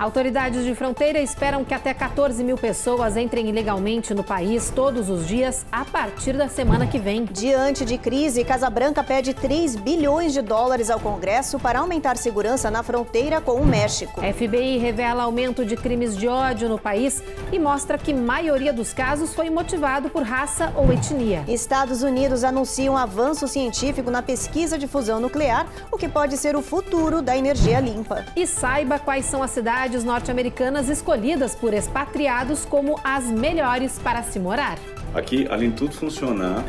Autoridades de fronteira esperam que até 14 mil pessoas entrem ilegalmente no país todos os dias a partir da semana que vem. Diante de crise, Casa Branca pede 3 bilhões de dólares ao Congresso para aumentar segurança na fronteira com o México. FBI revela aumento de crimes de ódio no país e mostra que maioria dos casos foi motivado por raça ou etnia. Estados Unidos anunciam um avanço científico na pesquisa de fusão nuclear, o que pode ser o futuro da energia limpa. E saiba quais são as cidades cidades norte-americanas escolhidas por expatriados como as melhores para se morar. Aqui, além de tudo funcionar,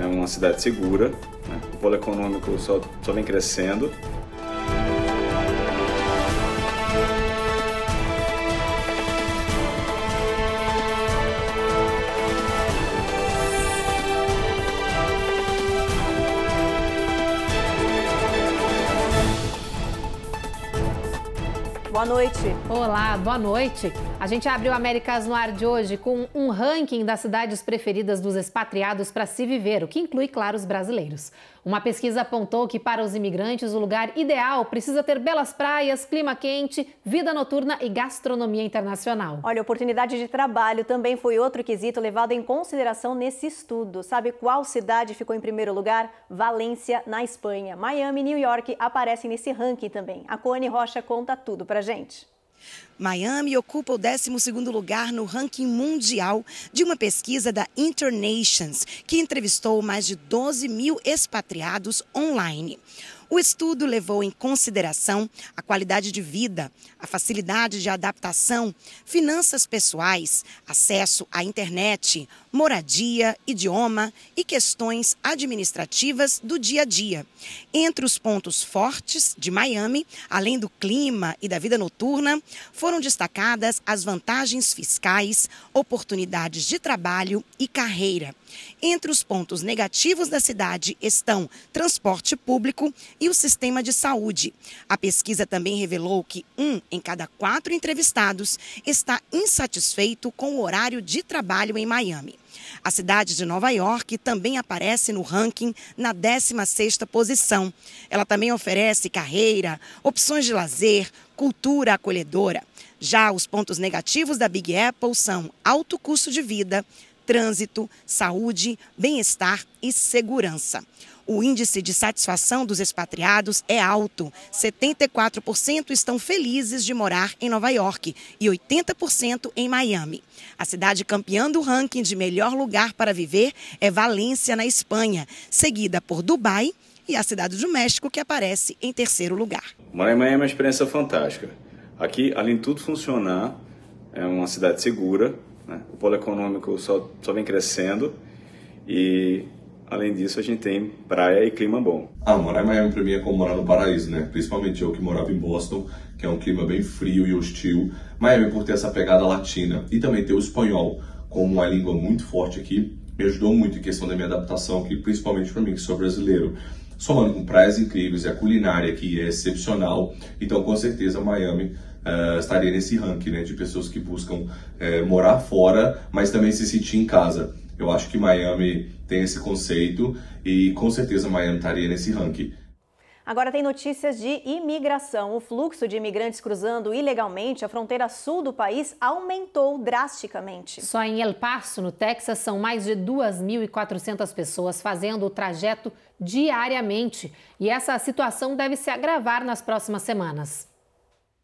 é uma cidade segura, né? o polo econômico só, só vem crescendo Boa noite. Olá, boa noite. A gente abre o Américas no Ar de hoje com um ranking das cidades preferidas dos expatriados para se viver, o que inclui, claro, os brasileiros. Uma pesquisa apontou que para os imigrantes o lugar ideal precisa ter belas praias, clima quente, vida noturna e gastronomia internacional. Olha, oportunidade de trabalho também foi outro quesito levado em consideração nesse estudo. Sabe qual cidade ficou em primeiro lugar? Valência, na Espanha. Miami e New York aparecem nesse ranking também. A Cone Rocha conta tudo pra gente. Miami ocupa o 12º lugar no ranking mundial de uma pesquisa da Internations, que entrevistou mais de 12 mil expatriados online. O estudo levou em consideração a qualidade de vida, a facilidade de adaptação, finanças pessoais, acesso à internet, moradia, idioma e questões administrativas do dia a dia. Entre os pontos fortes de Miami, além do clima e da vida noturna, foram destacadas as vantagens fiscais, oportunidades de trabalho e carreira. Entre os pontos negativos da cidade estão transporte público e o sistema de saúde. A pesquisa também revelou que um em cada quatro entrevistados está insatisfeito com o horário de trabalho em Miami. A cidade de Nova York também aparece no ranking na 16ª posição. Ela também oferece carreira, opções de lazer, cultura acolhedora. Já os pontos negativos da Big Apple são alto custo de vida, trânsito, saúde, bem-estar e segurança. O índice de satisfação dos expatriados é alto. 74% estão felizes de morar em Nova York e 80% em Miami. A cidade campeã do ranking de melhor lugar para viver é Valência, na Espanha, seguida por Dubai e a cidade do México, que aparece em terceiro lugar. Morar em Miami é uma experiência fantástica. Aqui, além de tudo funcionar, é uma cidade segura, né? O polo econômico só, só vem crescendo e, além disso, a gente tem praia e clima bom. Ah, morar em Miami para mim é como morar no paraíso, né? Principalmente eu que morava em Boston, que é um clima bem frio e hostil. Miami, por ter essa pegada latina e também ter o espanhol como uma língua muito forte aqui, me ajudou muito em questão da minha adaptação, que principalmente para mim, que sou brasileiro somando com praias incríveis e é a culinária que é excepcional, então com certeza Miami uh, estaria nesse ranking né, de pessoas que buscam uh, morar fora, mas também se sentir em casa. Eu acho que Miami tem esse conceito e com certeza Miami estaria nesse ranking. Agora tem notícias de imigração. O fluxo de imigrantes cruzando ilegalmente a fronteira sul do país aumentou drasticamente. Só em El Paso, no Texas, são mais de 2.400 pessoas fazendo o trajeto diariamente. E essa situação deve se agravar nas próximas semanas.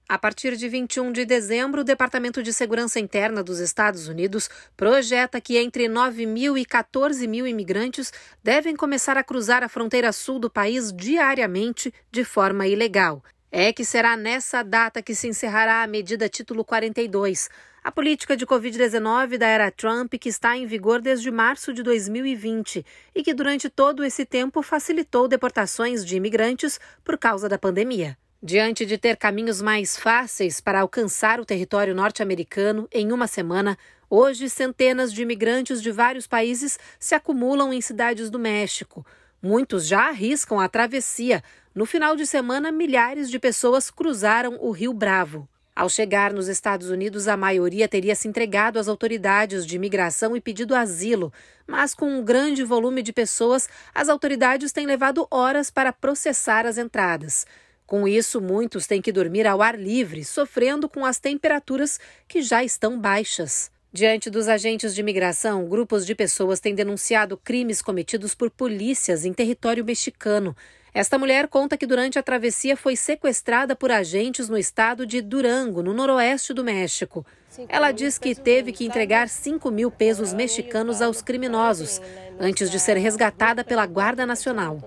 A partir de 21 de dezembro, o Departamento de Segurança Interna dos Estados Unidos projeta que entre 9 mil e 14 mil imigrantes devem começar a cruzar a fronteira sul do país diariamente de forma ilegal é que será nessa data que se encerrará a medida título 42, a política de Covid-19 da era Trump, que está em vigor desde março de 2020 e que durante todo esse tempo facilitou deportações de imigrantes por causa da pandemia. Diante de ter caminhos mais fáceis para alcançar o território norte-americano em uma semana, hoje centenas de imigrantes de vários países se acumulam em cidades do México. Muitos já arriscam a travessia. No final de semana, milhares de pessoas cruzaram o Rio Bravo. Ao chegar nos Estados Unidos, a maioria teria se entregado às autoridades de imigração e pedido asilo, mas com um grande volume de pessoas, as autoridades têm levado horas para processar as entradas. Com isso, muitos têm que dormir ao ar livre, sofrendo com as temperaturas que já estão baixas. Diante dos agentes de imigração, grupos de pessoas têm denunciado crimes cometidos por polícias em território mexicano. Esta mulher conta que durante a travessia foi sequestrada por agentes no estado de Durango, no noroeste do México. Ela diz que teve que entregar 5 mil pesos mexicanos aos criminosos antes de ser resgatada pela Guarda Nacional.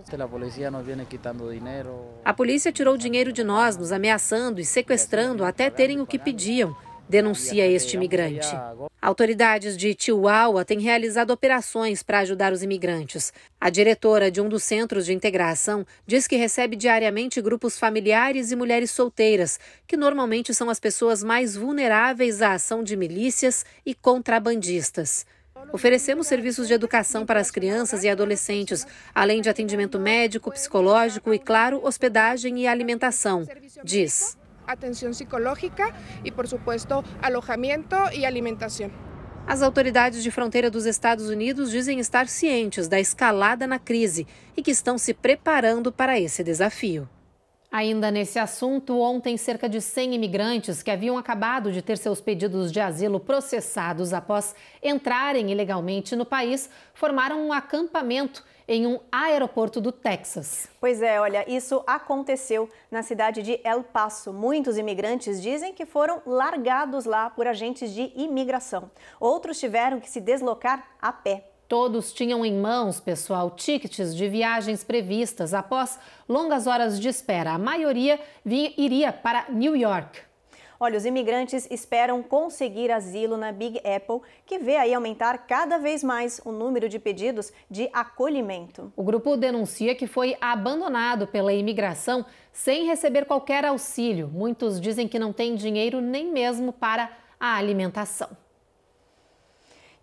A polícia tirou dinheiro de nós, nos ameaçando e sequestrando até terem o que pediam denuncia este imigrante. Autoridades de Chihuahua têm realizado operações para ajudar os imigrantes. A diretora de um dos centros de integração diz que recebe diariamente grupos familiares e mulheres solteiras, que normalmente são as pessoas mais vulneráveis à ação de milícias e contrabandistas. Oferecemos serviços de educação para as crianças e adolescentes, além de atendimento médico, psicológico e, claro, hospedagem e alimentação, diz atención psicológica y por supuesto alojamiento y alimentación. As autoridades de fronteira dos Estados Unidos dizem estar cientes da escalada na crise e que estão se preparando para esse desafio. Ainda nesse assunto, ontem cerca de 100 imigrantes que haviam acabado de ter seus pedidos de asilo processados após entrarem ilegalmente no país formaram um acampamento em um aeroporto do Texas. Pois é, olha, isso aconteceu na cidade de El Paso. Muitos imigrantes dizem que foram largados lá por agentes de imigração. Outros tiveram que se deslocar a pé. Todos tinham em mãos, pessoal, tickets de viagens previstas após longas horas de espera. A maioria vinha, iria para New York. Olha, os imigrantes esperam conseguir asilo na Big Apple, que vê aí aumentar cada vez mais o número de pedidos de acolhimento. O grupo denuncia que foi abandonado pela imigração sem receber qualquer auxílio. Muitos dizem que não têm dinheiro nem mesmo para a alimentação.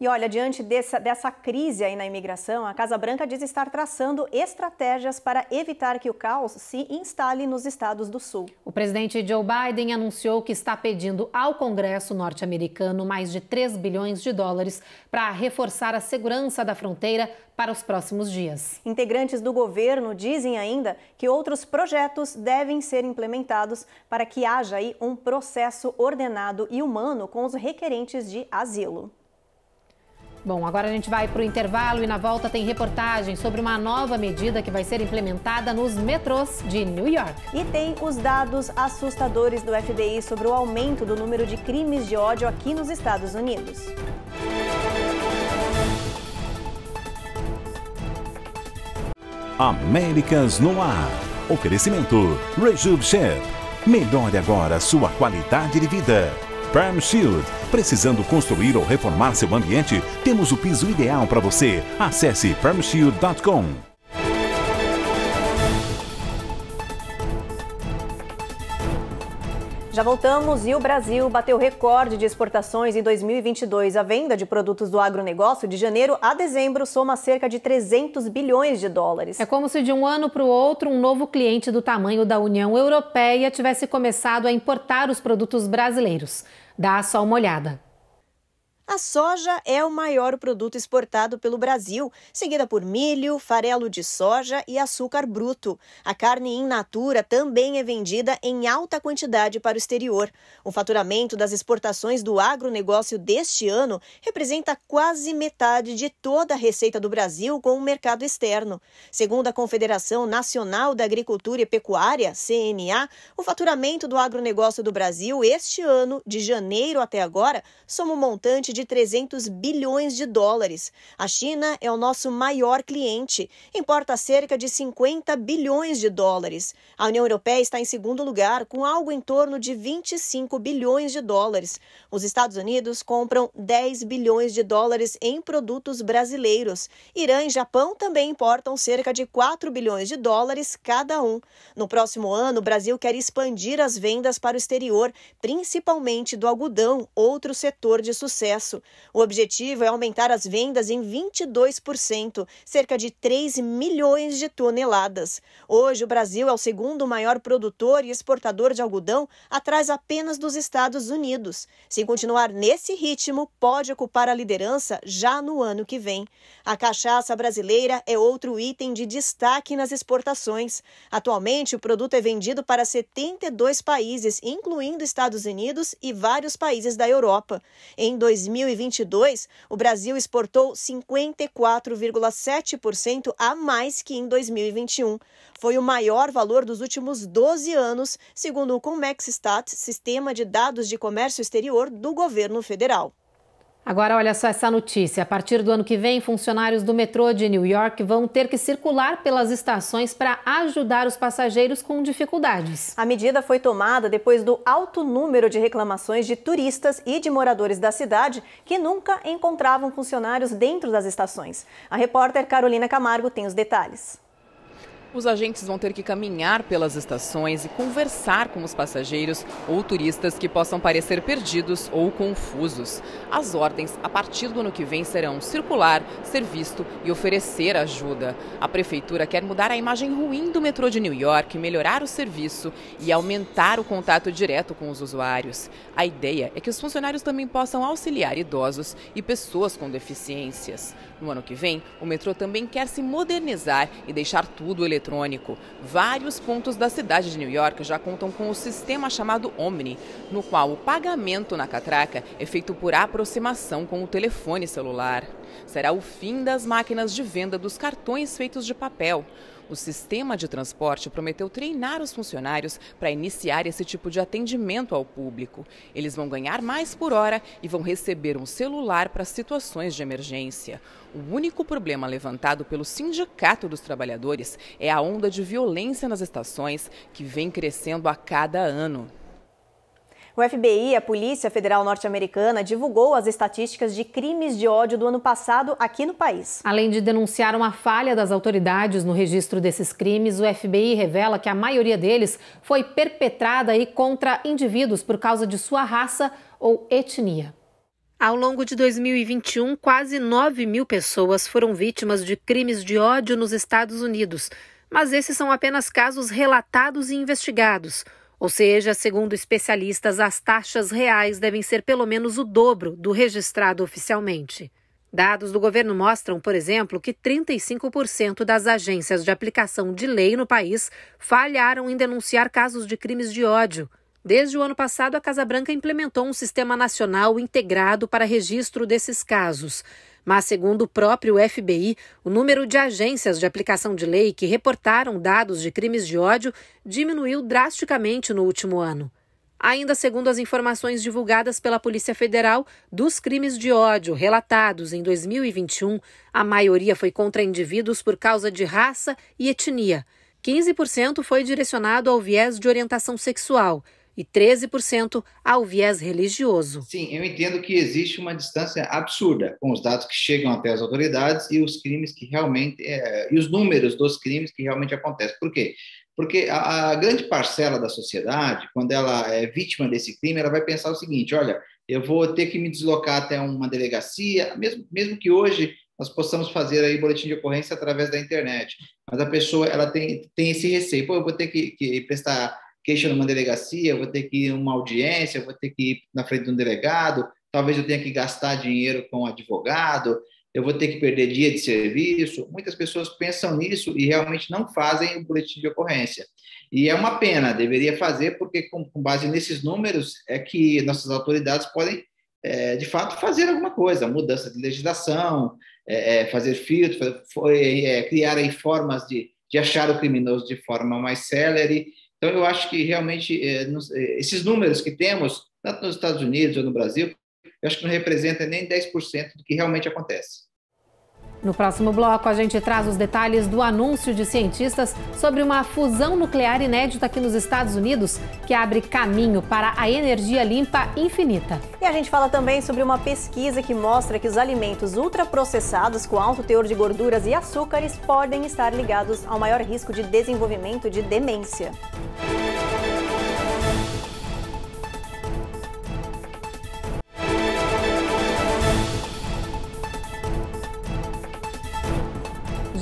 E olha, diante dessa, dessa crise aí na imigração, a Casa Branca diz estar traçando estratégias para evitar que o caos se instale nos estados do Sul. O presidente Joe Biden anunciou que está pedindo ao Congresso norte-americano mais de 3 bilhões de dólares para reforçar a segurança da fronteira para os próximos dias. Integrantes do governo dizem ainda que outros projetos devem ser implementados para que haja aí um processo ordenado e humano com os requerentes de asilo. Bom, agora a gente vai para o intervalo e na volta tem reportagem sobre uma nova medida que vai ser implementada nos metrôs de New York. E tem os dados assustadores do FBI sobre o aumento do número de crimes de ódio aqui nos Estados Unidos. Américas no ar. Oferecimento Rejuve Chef. Melhore agora sua qualidade de vida. Prime Shield. Precisando construir ou reformar seu ambiente? Temos o piso ideal para você. Acesse primeshield.com. Já voltamos e o Brasil bateu recorde de exportações em 2022. A venda de produtos do agronegócio de janeiro a dezembro soma cerca de 300 bilhões de dólares. É como se de um ano para o outro um novo cliente do tamanho da União Europeia tivesse começado a importar os produtos brasileiros dá só uma olhada. A soja é o maior produto exportado pelo Brasil, seguida por milho, farelo de soja e açúcar bruto. A carne in natura também é vendida em alta quantidade para o exterior. O faturamento das exportações do agronegócio deste ano representa quase metade de toda a receita do Brasil com o mercado externo. Segundo a Confederação Nacional da Agricultura e Pecuária, CNA, o faturamento do agronegócio do Brasil este ano, de janeiro até agora, soma um montante de 300 bilhões de dólares. A China é o nosso maior cliente, importa cerca de 50 bilhões de dólares. A União Europeia está em segundo lugar, com algo em torno de 25 bilhões de dólares. Os Estados Unidos compram 10 bilhões de dólares em produtos brasileiros. Irã e Japão também importam cerca de 4 bilhões de dólares cada um. No próximo ano, o Brasil quer expandir as vendas para o exterior, principalmente do algodão, outro setor de sucesso o objetivo é aumentar as vendas em 22%, cerca de 3 milhões de toneladas. Hoje, o Brasil é o segundo maior produtor e exportador de algodão, atrás apenas dos Estados Unidos. Se continuar nesse ritmo, pode ocupar a liderança já no ano que vem. A cachaça brasileira é outro item de destaque nas exportações. Atualmente, o produto é vendido para 72 países, incluindo Estados Unidos e vários países da Europa. Em 2000 2022, o Brasil exportou 54,7% a mais que em 2021. Foi o maior valor dos últimos 12 anos, segundo o Comexstat, Sistema de Dados de Comércio Exterior do Governo Federal. Agora, olha só essa notícia. A partir do ano que vem, funcionários do metrô de New York vão ter que circular pelas estações para ajudar os passageiros com dificuldades. A medida foi tomada depois do alto número de reclamações de turistas e de moradores da cidade que nunca encontravam funcionários dentro das estações. A repórter Carolina Camargo tem os detalhes. Os agentes vão ter que caminhar pelas estações e conversar com os passageiros ou turistas que possam parecer perdidos ou confusos. As ordens, a partir do ano que vem, serão circular, ser visto e oferecer ajuda. A prefeitura quer mudar a imagem ruim do metrô de New York, melhorar o serviço e aumentar o contato direto com os usuários. A ideia é que os funcionários também possam auxiliar idosos e pessoas com deficiências. No ano que vem, o metrô também quer se modernizar e deixar tudo eletrônico eletrônico. Vários pontos da cidade de New York já contam com o sistema chamado Omni, no qual o pagamento na catraca é feito por aproximação com o telefone celular será o fim das máquinas de venda dos cartões feitos de papel. O sistema de transporte prometeu treinar os funcionários para iniciar esse tipo de atendimento ao público. Eles vão ganhar mais por hora e vão receber um celular para situações de emergência. O único problema levantado pelo Sindicato dos Trabalhadores é a onda de violência nas estações que vem crescendo a cada ano. O FBI, a Polícia Federal Norte-Americana, divulgou as estatísticas de crimes de ódio do ano passado aqui no país. Além de denunciar uma falha das autoridades no registro desses crimes, o FBI revela que a maioria deles foi perpetrada e contra indivíduos por causa de sua raça ou etnia. Ao longo de 2021, quase 9 mil pessoas foram vítimas de crimes de ódio nos Estados Unidos. Mas esses são apenas casos relatados e investigados. Ou seja, segundo especialistas, as taxas reais devem ser pelo menos o dobro do registrado oficialmente. Dados do governo mostram, por exemplo, que 35% das agências de aplicação de lei no país falharam em denunciar casos de crimes de ódio. Desde o ano passado, a Casa Branca implementou um sistema nacional integrado para registro desses casos. Mas, segundo o próprio FBI, o número de agências de aplicação de lei que reportaram dados de crimes de ódio diminuiu drasticamente no último ano. Ainda segundo as informações divulgadas pela Polícia Federal, dos crimes de ódio relatados em 2021, a maioria foi contra indivíduos por causa de raça e etnia. 15% foi direcionado ao viés de orientação sexual e 13% ao viés religioso. Sim, eu entendo que existe uma distância absurda com os dados que chegam até as autoridades e os crimes que realmente é, e os números dos crimes que realmente acontecem. Por quê? Porque a, a grande parcela da sociedade, quando ela é vítima desse crime, ela vai pensar o seguinte: olha, eu vou ter que me deslocar até uma delegacia, mesmo, mesmo que hoje nós possamos fazer aí boletim de ocorrência através da internet. Mas a pessoa ela tem, tem esse receio, pô, eu vou ter que, que prestar queixa numa delegacia, eu vou ter que ir uma audiência, eu vou ter que ir na frente de um delegado, talvez eu tenha que gastar dinheiro com um advogado, eu vou ter que perder dia de serviço. Muitas pessoas pensam nisso e realmente não fazem o boletim de ocorrência. E é uma pena, deveria fazer, porque com, com base nesses números é que nossas autoridades podem, é, de fato, fazer alguma coisa, mudança de legislação, é, é, fazer filtro, é, criar aí formas de, de achar o criminoso de forma mais célere, então, eu acho que realmente é, nos, eh, esses números que temos, tanto nos Estados Unidos ou no Brasil, eu acho que não representa nem 10% do que realmente acontece. No próximo bloco, a gente traz os detalhes do anúncio de cientistas sobre uma fusão nuclear inédita aqui nos Estados Unidos, que abre caminho para a energia limpa infinita. E a gente fala também sobre uma pesquisa que mostra que os alimentos ultraprocessados com alto teor de gorduras e açúcares podem estar ligados ao maior risco de desenvolvimento de demência.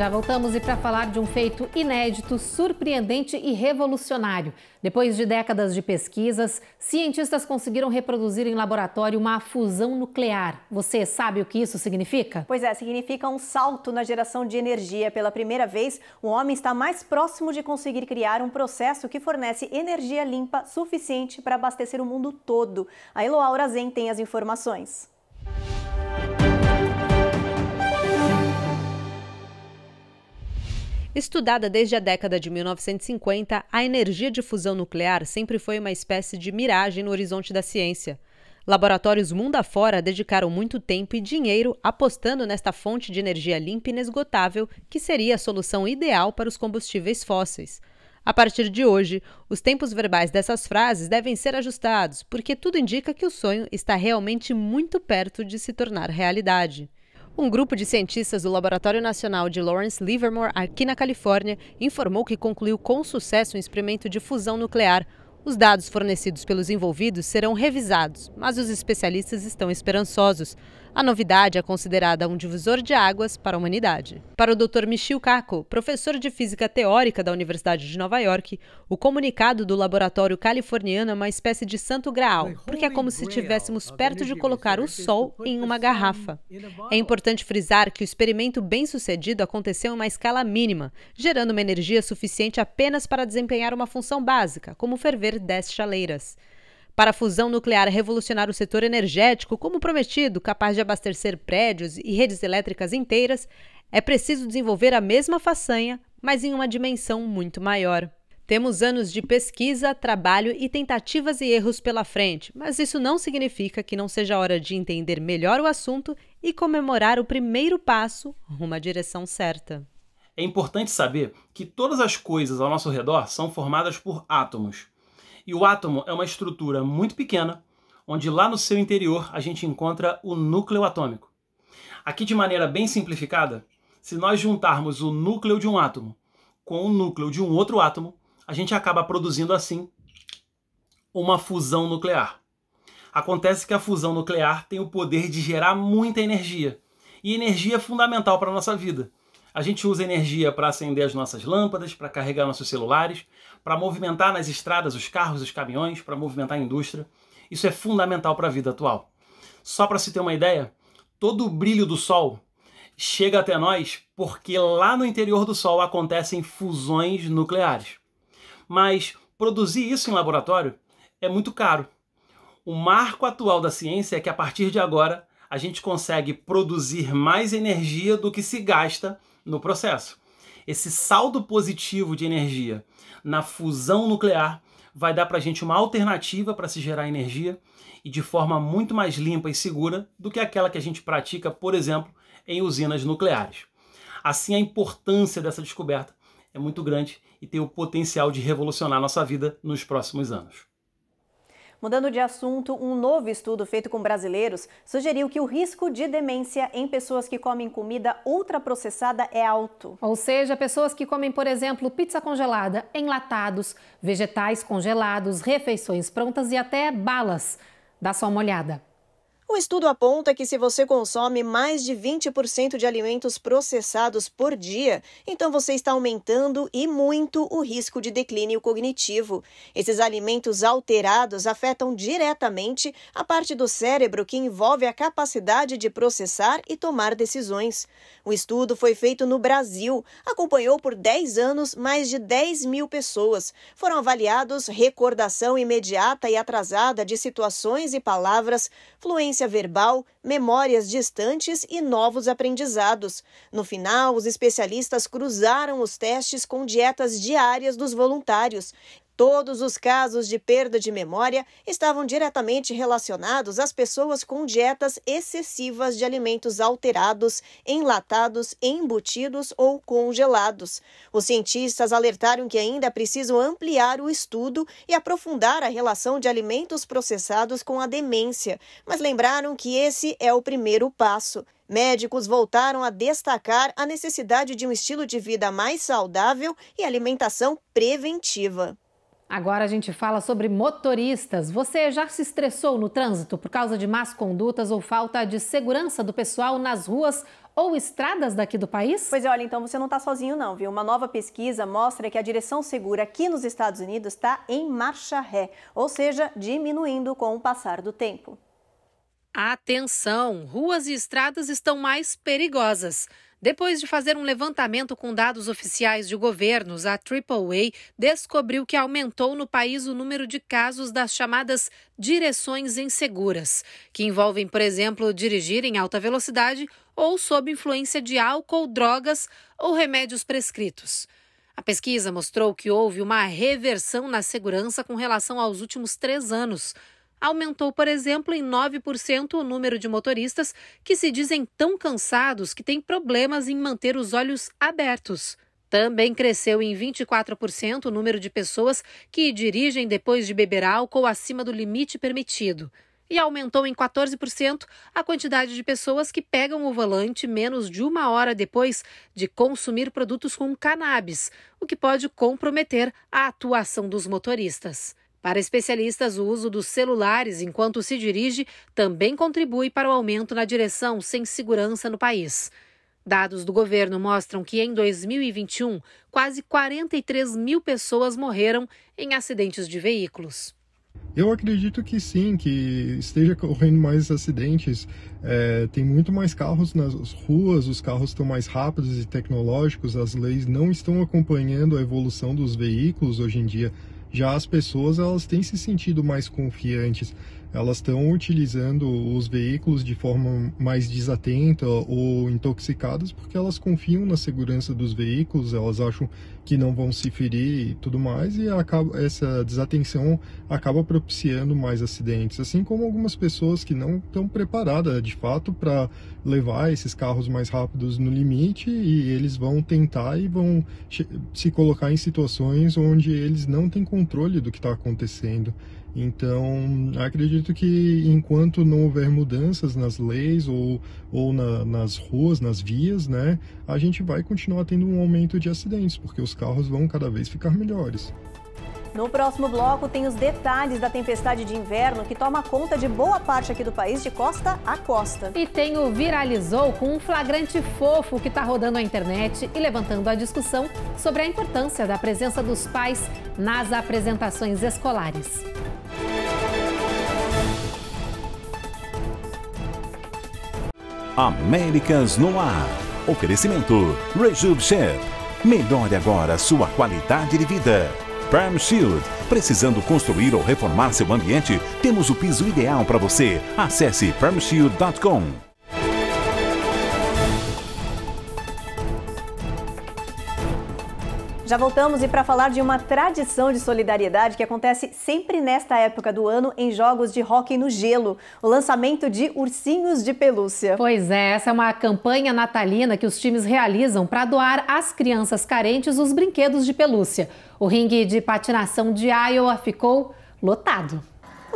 Já voltamos e para falar de um feito inédito, surpreendente e revolucionário. Depois de décadas de pesquisas, cientistas conseguiram reproduzir em laboratório uma fusão nuclear. Você sabe o que isso significa? Pois é, significa um salto na geração de energia. Pela primeira vez, o homem está mais próximo de conseguir criar um processo que fornece energia limpa suficiente para abastecer o mundo todo. A Eloaura Zen tem as informações. Estudada desde a década de 1950, a energia de fusão nuclear sempre foi uma espécie de miragem no horizonte da ciência. Laboratórios mundo afora dedicaram muito tempo e dinheiro apostando nesta fonte de energia limpa e inesgotável, que seria a solução ideal para os combustíveis fósseis. A partir de hoje, os tempos verbais dessas frases devem ser ajustados, porque tudo indica que o sonho está realmente muito perto de se tornar realidade. Um grupo de cientistas do Laboratório Nacional de Lawrence Livermore, aqui na Califórnia, informou que concluiu com sucesso um experimento de fusão nuclear, os dados fornecidos pelos envolvidos serão revisados, mas os especialistas estão esperançosos. A novidade é considerada um divisor de águas para a humanidade. Para o Dr. Michio Kaku, professor de física teórica da Universidade de Nova York, o comunicado do laboratório californiano é uma espécie de santo graal, porque é como se estivéssemos perto de colocar o Sol em uma garrafa. É importante frisar que o experimento bem-sucedido aconteceu em uma escala mínima, gerando uma energia suficiente apenas para desempenhar uma função básica, como ferver ter 10 chaleiras. Para a fusão nuclear revolucionar o setor energético, como prometido, capaz de abastecer prédios e redes elétricas inteiras, é preciso desenvolver a mesma façanha, mas em uma dimensão muito maior. Temos anos de pesquisa, trabalho e tentativas e erros pela frente, mas isso não significa que não seja hora de entender melhor o assunto e comemorar o primeiro passo rumo à direção certa. É importante saber que todas as coisas ao nosso redor são formadas por átomos. E o átomo é uma estrutura muito pequena, onde lá no seu interior a gente encontra o núcleo atômico. Aqui, de maneira bem simplificada, se nós juntarmos o núcleo de um átomo com o núcleo de um outro átomo, a gente acaba produzindo assim uma fusão nuclear. Acontece que a fusão nuclear tem o poder de gerar muita energia. E energia é fundamental para a nossa vida. A gente usa energia para acender as nossas lâmpadas, para carregar nossos celulares, para movimentar nas estradas os carros, os caminhões, para movimentar a indústria. Isso é fundamental para a vida atual. Só para se ter uma ideia, todo o brilho do Sol chega até nós porque lá no interior do Sol acontecem fusões nucleares. Mas produzir isso em laboratório é muito caro. O marco atual da ciência é que a partir de agora a gente consegue produzir mais energia do que se gasta no processo esse saldo positivo de energia na fusão nuclear vai dar para a gente uma alternativa para se gerar energia e de forma muito mais limpa e segura do que aquela que a gente pratica, por exemplo, em usinas nucleares. Assim, a importância dessa descoberta é muito grande e tem o potencial de revolucionar nossa vida nos próximos anos. Mudando de assunto, um novo estudo feito com brasileiros sugeriu que o risco de demência em pessoas que comem comida ultraprocessada é alto. Ou seja, pessoas que comem, por exemplo, pizza congelada, enlatados, vegetais congelados, refeições prontas e até balas. Dá só uma olhada. Um estudo aponta que se você consome mais de 20% de alimentos processados por dia, então você está aumentando e muito o risco de declínio cognitivo. Esses alimentos alterados afetam diretamente a parte do cérebro que envolve a capacidade de processar e tomar decisões. O estudo foi feito no Brasil, acompanhou por 10 anos mais de 10 mil pessoas. Foram avaliados recordação imediata e atrasada de situações e palavras, fluência verbal, memórias distantes e novos aprendizados. No final, os especialistas cruzaram os testes com dietas diárias dos voluntários Todos os casos de perda de memória estavam diretamente relacionados às pessoas com dietas excessivas de alimentos alterados, enlatados, embutidos ou congelados. Os cientistas alertaram que ainda é preciso ampliar o estudo e aprofundar a relação de alimentos processados com a demência, mas lembraram que esse é o primeiro passo. Médicos voltaram a destacar a necessidade de um estilo de vida mais saudável e alimentação preventiva. Agora a gente fala sobre motoristas. Você já se estressou no trânsito por causa de más condutas ou falta de segurança do pessoal nas ruas ou estradas daqui do país? Pois é, olha, então você não está sozinho não, viu? Uma nova pesquisa mostra que a direção segura aqui nos Estados Unidos está em marcha ré, ou seja, diminuindo com o passar do tempo. Atenção! Ruas e estradas estão mais perigosas. Depois de fazer um levantamento com dados oficiais de governos, a AAA descobriu que aumentou no país o número de casos das chamadas direções inseguras, que envolvem, por exemplo, dirigir em alta velocidade ou sob influência de álcool, drogas ou remédios prescritos. A pesquisa mostrou que houve uma reversão na segurança com relação aos últimos três anos aumentou, por exemplo, em 9% o número de motoristas que se dizem tão cansados que têm problemas em manter os olhos abertos. Também cresceu em 24% o número de pessoas que dirigem depois de beber álcool acima do limite permitido. E aumentou em 14% a quantidade de pessoas que pegam o volante menos de uma hora depois de consumir produtos com cannabis, o que pode comprometer a atuação dos motoristas. Para especialistas, o uso dos celulares enquanto se dirige também contribui para o aumento na direção sem segurança no país. Dados do governo mostram que em 2021, quase 43 mil pessoas morreram em acidentes de veículos. Eu acredito que sim, que esteja ocorrendo mais acidentes. É, tem muito mais carros nas ruas, os carros estão mais rápidos e tecnológicos, as leis não estão acompanhando a evolução dos veículos hoje em dia. Já as pessoas elas têm se sentido mais confiantes elas estão utilizando os veículos de forma mais desatenta ou intoxicadas porque elas confiam na segurança dos veículos, elas acham que não vão se ferir e tudo mais, e acaba, essa desatenção acaba propiciando mais acidentes, assim como algumas pessoas que não estão preparadas de fato para levar esses carros mais rápidos no limite e eles vão tentar e vão se colocar em situações onde eles não têm controle do que está acontecendo. Então, acredito que enquanto não houver mudanças nas leis ou, ou na, nas ruas, nas vias, né, a gente vai continuar tendo um aumento de acidentes, porque os carros vão cada vez ficar melhores. No próximo bloco tem os detalhes da tempestade de inverno que toma conta de boa parte aqui do país de costa a costa. E tem o viralizou com um flagrante fofo que está rodando a internet e levantando a discussão sobre a importância da presença dos pais nas apresentações escolares. Américas no Ar. Oferecimento Rejuve Chef. Melhore agora sua qualidade de vida. Perm Shield. Precisando construir ou reformar seu ambiente? Temos o piso ideal para você. Acesse permshield.com. Já voltamos e para falar de uma tradição de solidariedade que acontece sempre nesta época do ano em jogos de hóquei no gelo, o lançamento de ursinhos de pelúcia. Pois é, essa é uma campanha natalina que os times realizam para doar às crianças carentes os brinquedos de pelúcia. O ringue de patinação de Iowa ficou lotado.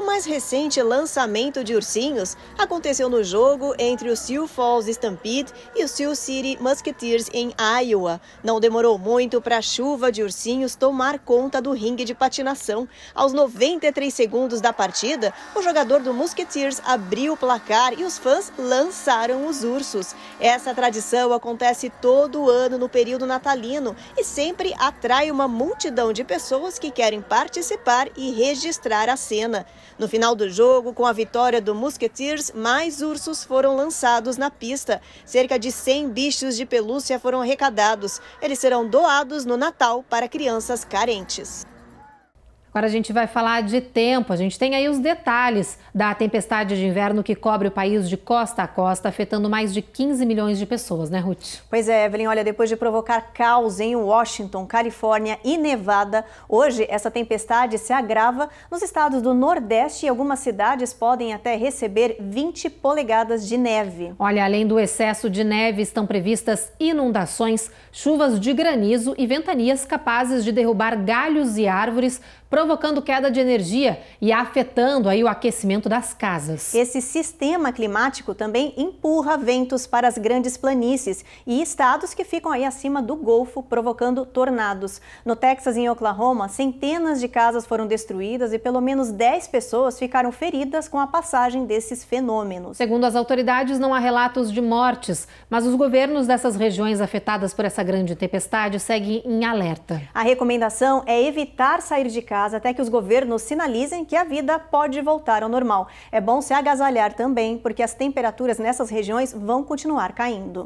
O mais recente lançamento de ursinhos aconteceu no jogo entre o Sioux Falls Stampede e o Sioux City Musketeers em Iowa. Não demorou muito para a chuva de ursinhos tomar conta do ringue de patinação. Aos 93 segundos da partida, o jogador do Musketeers abriu o placar e os fãs lançaram os ursos. Essa tradição acontece todo ano no período natalino e sempre atrai uma multidão de pessoas que querem participar e registrar a cena. No final do jogo, com a vitória do Musketeers, mais ursos foram lançados na pista. Cerca de 100 bichos de pelúcia foram arrecadados. Eles serão doados no Natal para crianças carentes. Agora a gente vai falar de tempo. A gente tem aí os detalhes da tempestade de inverno que cobre o país de costa a costa, afetando mais de 15 milhões de pessoas, né, Ruth? Pois é, Evelyn. Olha, depois de provocar caos em Washington, Califórnia e Nevada, hoje essa tempestade se agrava nos estados do Nordeste e algumas cidades podem até receber 20 polegadas de neve. Olha, além do excesso de neve, estão previstas inundações, chuvas de granizo e ventanias capazes de derrubar galhos e árvores provocando queda de energia e afetando aí o aquecimento das casas. Esse sistema climático também empurra ventos para as grandes planícies e estados que ficam aí acima do Golfo, provocando tornados. No Texas e em Oklahoma, centenas de casas foram destruídas e pelo menos 10 pessoas ficaram feridas com a passagem desses fenômenos. Segundo as autoridades, não há relatos de mortes, mas os governos dessas regiões afetadas por essa grande tempestade seguem em alerta. A recomendação é evitar sair de casa até que os governos sinalizem que a vida pode voltar ao normal. É bom se agasalhar também, porque as temperaturas nessas regiões vão continuar caindo.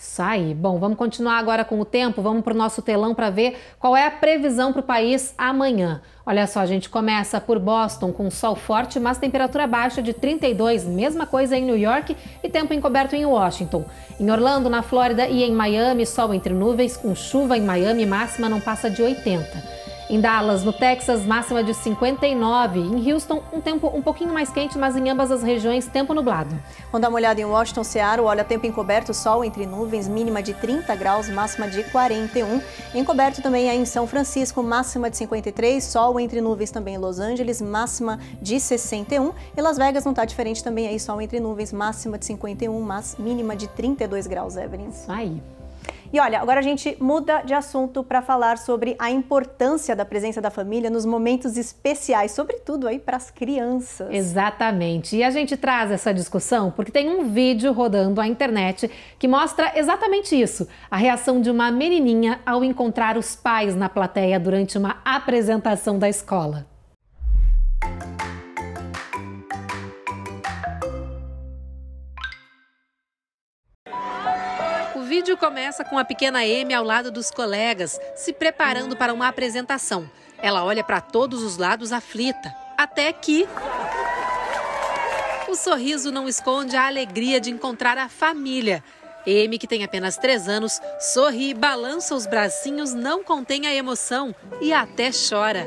Isso aí. Bom, vamos continuar agora com o tempo. Vamos para o nosso telão para ver qual é a previsão para o país amanhã. Olha só, a gente começa por Boston com sol forte, mas temperatura baixa de 32, mesma coisa em New York e tempo encoberto em Washington. Em Orlando, na Flórida e em Miami, sol entre nuvens com chuva em Miami, máxima não passa de 80. Em Dallas, no Texas, máxima de 59. Em Houston, um tempo um pouquinho mais quente, mas em ambas as regiões, tempo nublado. Vamos dar uma olhada em Washington, Seattle. Olha, tempo encoberto, sol entre nuvens, mínima de 30 graus, máxima de 41. Encoberto também é em São Francisco, máxima de 53. Sol entre nuvens também em Los Angeles, máxima de 61. E Las Vegas não está diferente também aí, sol entre nuvens, máxima de 51, mas mínima de 32 graus, Evelyn. Aí. E olha, agora a gente muda de assunto para falar sobre a importância da presença da família nos momentos especiais, sobretudo aí para as crianças. Exatamente. E a gente traz essa discussão porque tem um vídeo rodando a internet que mostra exatamente isso: a reação de uma menininha ao encontrar os pais na plateia durante uma apresentação da escola. vídeo começa com a pequena Amy ao lado dos colegas, se preparando para uma apresentação. Ela olha para todos os lados aflita, até que. O sorriso não esconde a alegria de encontrar a família. Amy, que tem apenas 3 anos, sorri, balança os bracinhos, não contém a emoção e até chora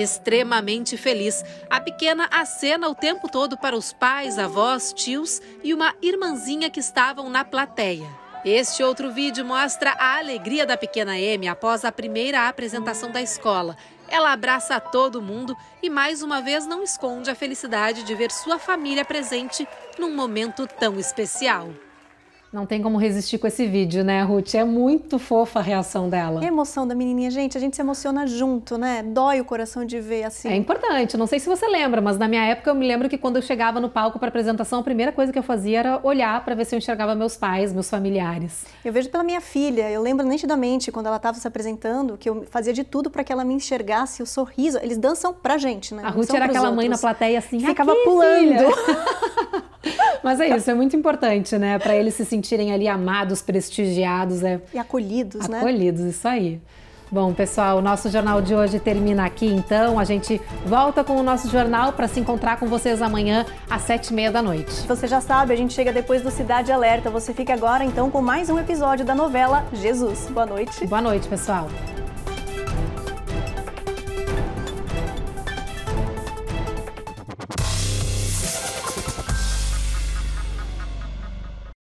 extremamente feliz. A pequena acena o tempo todo para os pais, avós, tios e uma irmãzinha que estavam na plateia. Este outro vídeo mostra a alegria da pequena M após a primeira apresentação da escola. Ela abraça todo mundo e mais uma vez não esconde a felicidade de ver sua família presente num momento tão especial. Não tem como resistir com esse vídeo, né, Ruth? É muito fofa a reação dela. Que emoção da menininha, gente, a gente se emociona junto, né? Dói o coração de ver assim. É importante. Não sei se você lembra, mas na minha época eu me lembro que quando eu chegava no palco para apresentação, a primeira coisa que eu fazia era olhar para ver se eu enxergava meus pais, meus familiares. Eu vejo pela minha filha. Eu lembro nitidamente quando ela estava se apresentando que eu fazia de tudo para que ela me enxergasse o sorriso. Eles dançam pra gente, né? A Ruth era aquela outros. mãe na plateia assim, ficava aqui, pulando. Mas é isso, é muito importante, né? Para eles se sentirem ali amados, prestigiados. É... E acolhidos, acolhidos né? Acolhidos, isso aí. Bom, pessoal, o nosso jornal de hoje termina aqui, então. A gente volta com o nosso jornal para se encontrar com vocês amanhã às sete e meia da noite. Você já sabe, a gente chega depois do Cidade Alerta. Você fica agora, então, com mais um episódio da novela Jesus. Boa noite. Boa noite, pessoal.